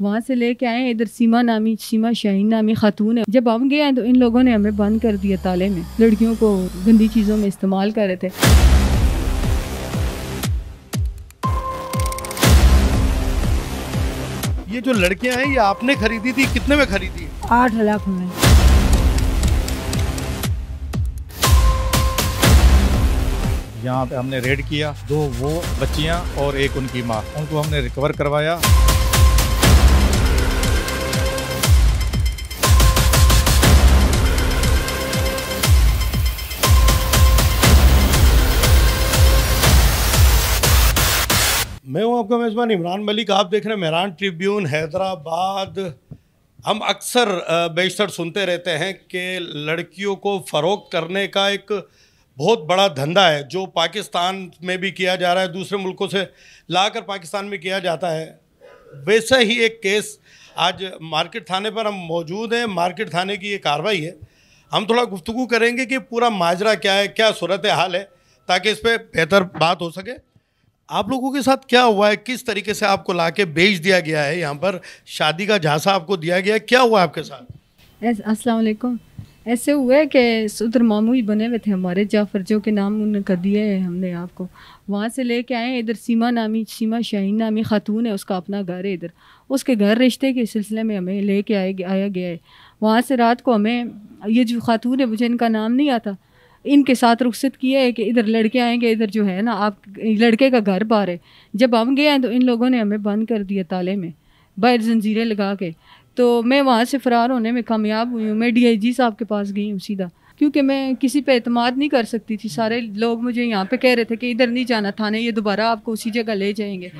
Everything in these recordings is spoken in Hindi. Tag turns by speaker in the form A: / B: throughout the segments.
A: वहाँ से लेके आए इधर सीमा नामी सीमा शाहीन नामी खातून है जब हम गए तो इन लोगों ने हमें बंद कर दिया ताले में लड़कियों को गंदी चीज़ों में इस्तेमाल कर रहे थे
B: ये जो लड़कियां हैं ये आपने खरीदी थी कितने में खरीदी
C: आठ लाख में
B: यहाँ पे हमने रेड किया दो वो बच्चियां और एक उनकी माँ उनको हमने रिकवर करवाया मैं हूं आपका मेज़बान इमरान मलिक आप देख रहे हैं मेहरान ट्रिब्यून हैदराबाद हम अक्सर बेशतर सुनते रहते हैं कि लड़कियों को फ़रोग करने का एक बहुत बड़ा धंधा है जो पाकिस्तान में भी किया जा रहा है दूसरे मुल्कों से लाकर पाकिस्तान में किया जाता है वैसा ही एक केस आज मार्केट थाने पर हम मौजूद हैं मार्केट थाने की ये कार्रवाई है हम थोड़ा गुफ्तु करेंगे कि पूरा माजरा क्या है क्या सूरत हाल है ताकि इस पर बेहतर बात हो सके आप लोगों के साथ क्या हुआ है किस तरीके से आपको ला के बेच दिया गया है यहाँ पर शादी का झांसा आपको दिया गया है क्या हुआ आपके साथ
A: असलकुम ऐसे हुआ है कि सुधर मामू ही बने हुए थे हमारे जाफर जो के नाम उन्होंने कर दिए है हमने आपको वहाँ से लेके आए इधर सीमा नामी सीमा शाहीन नामी खातून है उसका अपना घर है इधर उसके घर रिश्ते के सिलसिले में हमें लेके आया गया है वहाँ से रात को हमें ये जो खातून है मुझे इनका नाम नहीं आता इनके साथ रुखसत किया है कि इधर लड़के आएंगे इधर जो है ना आप लड़के का घर बाहर है जब हम गए हैं तो इन लोगों ने हमें बंद कर दिया ताले में बाहर जंजीरें लगा के तो मैं वहाँ से फ़रार होने में कामयाब हुई हूँ मैं जी साहब के पास गई हूँ सीधा क्योंकि मैं किसी पे अतमाद नहीं कर सकती थी सारे लोग मुझे यहाँ पे कह रहे थे कि इधर नहीं जाना थाने ये दोबारा आपको उसी जगह ले जाएंगे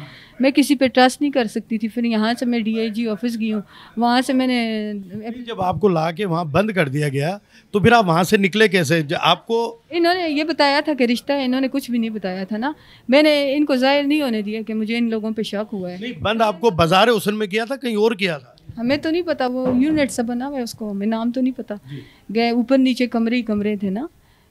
A: मैं किसी पे ट्रस्ट नहीं कर सकती थी फिर यहाँ से मैं डीआईजी ऑफिस गई हूँ वहाँ से मैंने
B: जब आपको ला के वहाँ बंद कर दिया गया तो फिर आप वहाँ से निकले कैसे आपको
A: इन्होंने ये बताया था कि रिश्ता है इन्होंने कुछ भी नहीं बताया था ना मैंने इनको जाहिर नहीं होने दिया कि मुझे इन लोगों पर शक हुआ है
B: बंद आपको बाजार हुसन में किया था कहीं और किया था
A: हमें तो नहीं पता वो यूनिट सा बना हुआ है उसको हमें नाम तो नहीं पता गए ऊपर नीचे कमरे ही कमरे थे ना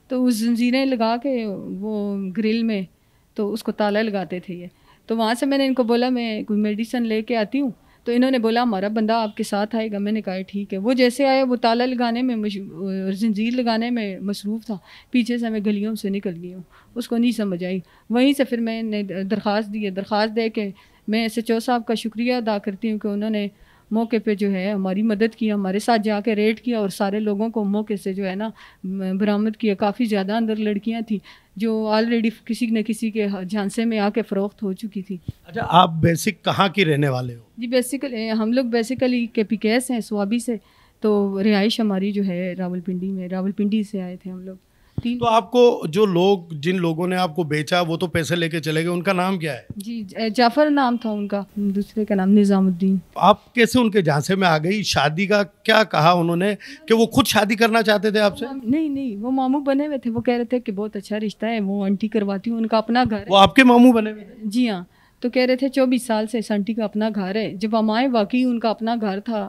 A: तो उस जंजीरें लगा के वो ग्रिल में तो उसको ताला लगाते थे ये तो वहाँ से मैंने इनको बोला मैं कोई मेडिसिन लेके आती हूँ तो इन्होंने बोला हमारा बंदा आपके साथ आएगा मैंने कहा ठीक है वो जैसे आया वो ताला लगाने में जंजीर लगाने में मसरूफ़ था पीछे से मैं गलियों से निकल गई हूँ उसको नहीं समझ आई वहीं से फिर मैंने दरख्वास्त दी है दरख्वास्त दे के मैं एस एच ओ साहब का शुक्रिया अदा करती हूँ कि उन्होंने मौके पे जो है हमारी मदद की हमारे साथ जाके रेड किया और सारे लोगों को मौके से जो है ना बरामद किया काफ़ी ज़्यादा अंदर लड़कियाँ थी जो ऑलरेडी किसी न किसी के झांसे में आके फ़रोख्त हो चुकी थी अच्छा
B: आप बेसिक कहाँ की रहने वाले हो
A: जी बेसिकली हम लोग बेसिकली के पी हैं स्वाबी से तो रिहाइश हमारी जो है रावलपिंडी में रावलपिंडी से आए थे हम लोग
B: तो आपको जो लोग जिन लोगों ने आपको बेचा वो तो पैसे लेके चले गए उनका नाम क्या है
A: जी जाफर नाम था उनका दूसरे का नाम निजामुद्दीन
B: आप कैसे उनके झांसे में आ गई शादी का क्या कहा उन्होंने कि वो खुद शादी करना चाहते थे आपसे
A: नहीं नहीं वो मामू बने हुए थे वो कह रहे थे कि बहुत अच्छा रिश्ता है वो आंटी करवाती हूँ उनका अपना घर वो आपके मामू बने हुए जी हाँ तो कह रहे थे चौबीस साल से संटी का अपना घर है जब हम आए वाकई उनका अपना घर था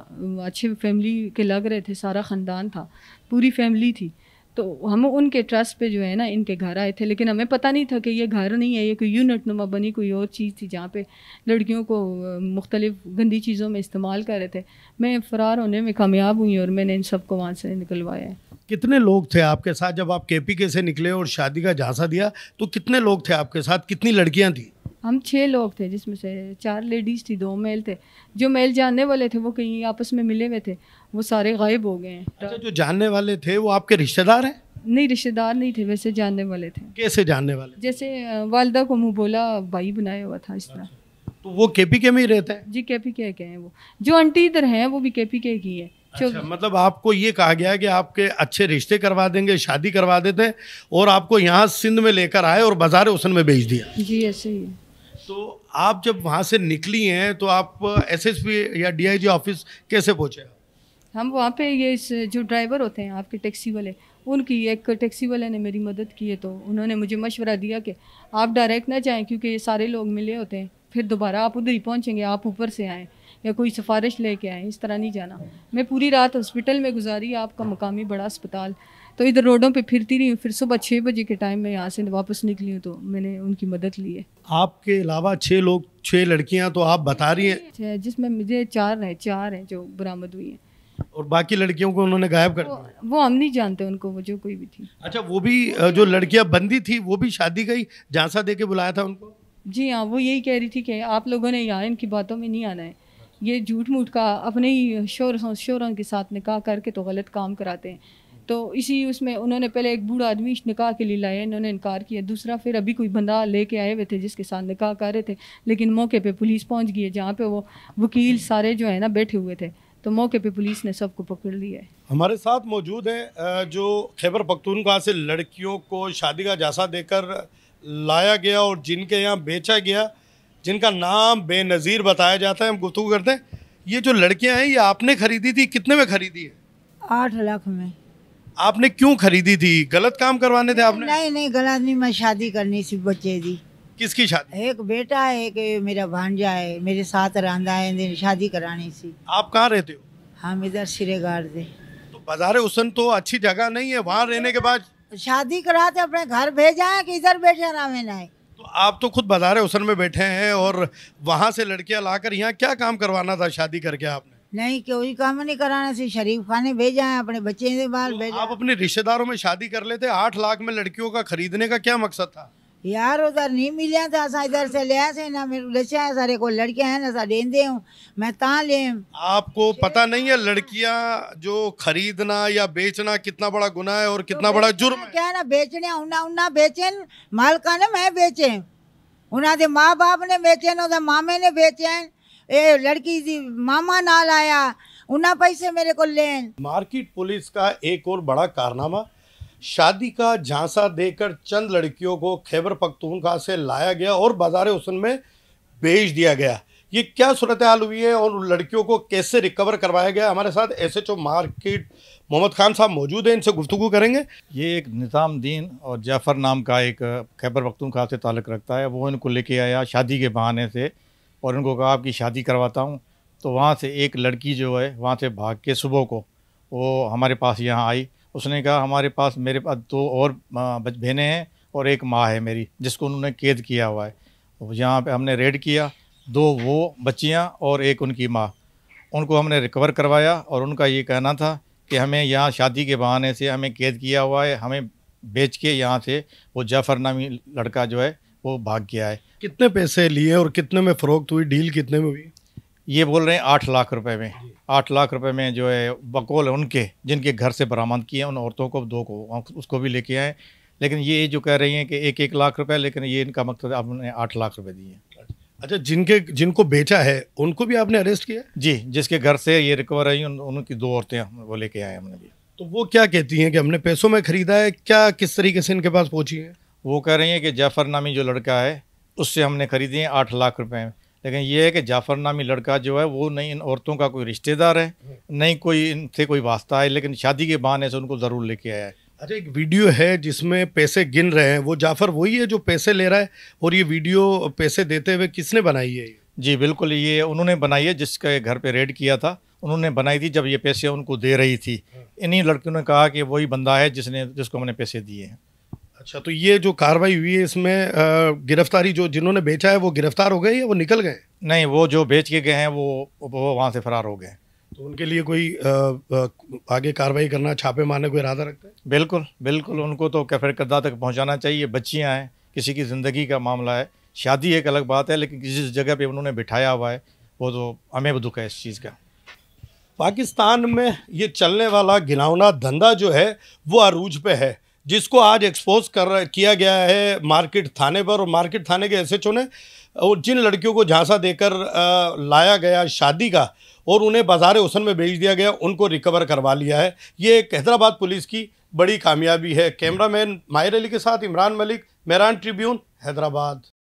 A: अच्छे फैमिली के लग रहे थे सारा ख़ानदान था पूरी फैमिली थी तो हम उनके ट्रस्ट पे जो है ना इनके घर आए थे लेकिन हमें पता नहीं था कि ये घर नहीं है ये कोई यूनिट नुमा बनी कोई और चीज़ थी जहाँ पे लड़कियों को मुख्तलिफ गंदी चीज़ों में इस्तेमाल कर रहे थे मैं फ़रार होने में कामयाब हुई और मैंने इन सबको वहाँ से निकलवाया कितने
B: लोग थे आपके साथ जब आप के पी के से निकले और शादी का झांसा दिया तो कितने लोग थे आपके साथ कितनी लड़कियाँ थी
A: हम छः लोग थे जिसमें से चार लेडीज़ थी दो मेल थे जो मेल जानने वाले थे वो कहीं आपस में मिले हुए थे वो सारे गायब हो गए हैं अच्छा,
B: जो जानने वाले थे वो आपके रिश्तेदार हैं
A: नहीं रिश्तेदार नहीं थे वैसे जानने वाले थे
B: कैसे जानने वाले
A: जैसे वालदा को मुँह बोला भाई बनाया हुआ था इस तरह अच्छा।
B: तो वो के पी के में ही रहते हैं
A: जी पी के के हैं वो जो आंटी इधर हैं वो भी के पी के की है
B: अच्छा, मतलब आपको ये कहा गया है कि आपके अच्छे रिश्ते करवा देंगे शादी करवा देते हैं और आपको यहाँ सिंध में लेकर आए और बाजार उसन में भेज दिया
A: जी ऐसे ही
B: तो आप जब वहाँ से निकली हैं तो आप एसएसपी uh, या डीआईजी ऑफिस कैसे पहुँचे
A: हम वहाँ पे ये जो ड्राइवर होते हैं आपके टैक्सी वाले उनकी एक टैक्सी वाले ने मेरी मदद की है तो उन्होंने मुझे मशवरा दिया कि आप डायरेक्ट ना जाएं क्योंकि ये सारे लोग मिले होते हैं फिर दोबारा आप उधर ही पहुँचेंगे आप ऊपर से आएँ या कोई सिफारिश लेके आएँ इस तरह नहीं जाना मैं पूरी रात हॉस्पिटल में गुजारी आपका मकामी बड़ा अस्पताल तो इधर रोडों पे फिरती रही फिर सुबह छः बजे के टाइम में यहाँ से वापस निकली हूँ तो मैंने उनकी मदद ली है
B: आपके अलावा छः लोग छः लड़कियाँ तो आप बता रही
A: हैं जिसमें मुझे चार हैं चार हैं जो बरामद हुई हैं
B: और बाकी लड़कियों को उन्होंने गायब कर दिया
A: वो हम नहीं जानते उनको वो जो कोई भी थी
B: अच्छा वो भी जो लड़कियाँ बंदी थी वो भी शादी गई झांसा दे बुलाया था उनको
A: जी हाँ वो यही कह रही थी कि आप लोगों ने यहाँ इनकी बातों में नहीं आना है ये झूठ मूठ का अपने ही शोर शोरों के साथ निकाह करके तो गलत काम कराते हैं तो इसी उसमें उन्होंने पहले एक बूढ़ा आदमी निकाह के लिए लाया इन्होंने इनकार किया दूसरा फिर अभी कोई बंदा लेके आए हुए थे जिसके साथ निकाह कर रहे थे लेकिन मौके पे पुलिस पहुंच गई है जहाँ पे वो वकील सारे जो है ना बैठे हुए थे तो मौके पे पुलिस ने सबको पकड़ लिया है
B: हमारे साथ मौजूद हैं जो खैबर पख्तूनख्वा से लड़कियों को शादी का जासा देकर लाया गया और जिनके यहाँ बेचा गया जिनका नाम बेनज़ीर बताया जाता है हम गुफ्तु करते हैं ये जो लड़कियाँ हैं ये आपने खरीदी थी कितने में खरीदी है
C: आठ लाख में
B: आपने क्यों खरीदी थी गलत काम करवाने थे
C: आपने नहीं नहीं गलत नहीं मैं शादी करनी थी बच्चे दी किसकी शादी एक बेटा है एक मेरा भांजा है मेरे साथ रहा है शादी करानी थी आप कहाँ रहते हो हम इधर सिरे थे तो बाजार हुसन तो अच्छी जगह नहीं है वहाँ रहने के बाद शादी कराते अपने घर भेजा है की इधर बैठे रहा ना है तो
B: आप तो खुद बाजार हुसन में बैठे हैं और वहाँ से लड़कियाँ लाकर यहाँ क्या काम करवाना था शादी करके आपने
C: नहीं कोई काम नहीं कराना सी शरीफ खाने भेजा है अपने बच्चे तो भेजा आप
B: अपने रिश्तेदारों में शादी कर लेते आठ लाख में लड़कियों का खरीदने का क्या मकसद था
C: यार उधर नहीं मिलिया था असा इधर से लिया से ना मेरे दसा है सारे को लड़कियां हैं ना सा दे हूं मैं ता ले
B: आपको पता नहीं है लड़कियां जो खरीदना या बेचना कितना बड़ा गुनाह है और कितना तो बड़ा जुर्म है
C: क्या है ना बेचने उन्ना उन्ना बेचे मालिका ने मैं बेचे उन्हें माँ बाप ने बेचे उन्हें मामे ने बेचे ए लड़की जी मामा नाल आया उन्हें पैसे मेरे को ले
B: मार्केट पुलिस का एक और बड़ा कारनामा शादी का झांसा देकर चंद लड़कियों को खैबर पख्तूनखा से लाया गया और बाजार हुसन में बेच दिया गया ये क्या सूरत हाल हुई है और लड़कियों को कैसे रिकवर करवाया गया हमारे साथ S H O market Mohammad Khan साहब मौजूद हैं इनसे गुफ्तु करेंगे ये एक निज़ाम दीन और जाफ़र नाम का एक खैबर पख्तूनखा से ताल्लुक़ रखता है वो इनको लेके आया शादी के बहाने से और उनको कहा आपकी शादी करवाता हूँ तो वहाँ से एक लड़की जो है वहाँ से भाग के सुबह को वो हमारे पास यहाँ आई उसने कहा हमारे पास मेरे पास दो और बहनें हैं और एक माँ है मेरी जिसको उन्होंने कैद किया हुआ है यहाँ पे हमने रेड किया दो वो बच्चियाँ और एक उनकी माँ उनको हमने रिकवर करवाया और उनका ये कहना था कि हमें यहाँ शादी के बहाने से हमें कैद किया हुआ है हमें बेच के यहाँ से वो नामी लड़का जो है वो भाग गया है कितने पैसे लिए और कितने में फ़रोख्त हुई डील कितने में हुई ये बोल रहे हैं आठ लाख रुपए में आठ लाख रुपए में जो है बकोल है उनके जिनके घर से बरामद किए हैं उन औरतों को दो को उसको भी लेके आए लेकिन ये जो कह रही हैं कि एक एक लाख रुपए लेकिन ये इनका मकसद मतलब आपने आठ लाख रुपए दिए अच्छा जिनके जिनको बेचा है उनको भी आपने अरेस्ट किया जी जिसके घर से ये रिकवर आई उन, उनकी दो औरतें वो लेके आए हमने भी तो वो क्या कहती हैं कि हमने पैसों में ख़रीदा है क्या किस तरीके से इनके पास पहुँची है वो कह रही हैं कि नामी जो लड़का है उससे हमने खरीदी है आठ लाख रुपए में लेकिन ये है कि जाफर नामी लड़का जो है वो नहीं इन औरतों का कोई रिश्तेदार है नहीं कोई इनसे कोई वास्ता है लेकिन शादी के बहाने से उनको ज़रूर लेके आया है अरे अच्छा, एक वीडियो है जिसमें पैसे गिन रहे हैं वो जाफ़र वही है जो पैसे ले रहा है और ये वीडियो पैसे देते हुए किसने बनाई है जी बिल्कुल ये उन्होंने बनाई है जिसके घर पर रेड किया था उन्होंने बनाई थी जब ये पैसे उनको दे रही थी हाँ। इन्हीं लड़कियों ने कहा कि वही बंदा है जिसने जिसको हमने पैसे दिए हैं अच्छा तो ये जो कार्रवाई हुई है इसमें गिरफ्तारी जो जिन्होंने बेचा है वो गिरफ्तार हो गए या वो निकल गए नहीं वो जो बेच के गए हैं वो वो वहाँ से फरार हो गए तो उनके लिए कोई आ, आगे कार्रवाई करना छापे मारने को इरादा रखता है बिल्कुल बिल्कुल उनको तो कैफर करदा तक पहुँचाना चाहिए बच्चियाँ हैं किसी की ज़िंदगी का मामला है शादी एक अलग बात है लेकिन जिस जगह पर उन्होंने बिठाया हुआ है वो तो हमें दुख है इस चीज़ का पाकिस्तान में ये चलने वाला घिनौना धंधा जो है वो अरूज पे है जिसको आज एक्सपोज कर किया गया है मार्केट थाने पर और मार्केट थाने के एस एच ने और जिन लड़कियों को झांसा देकर लाया गया शादी का और उन्हें बाजार हुसन में बेच दिया गया उनको रिकवर करवा लिया है ये एक हैदराबाद पुलिस की बड़ी कामयाबी है कैमरामैन माहिर अली के साथ इमरान मलिक मेरान ट्रिब्यून हैदराबाद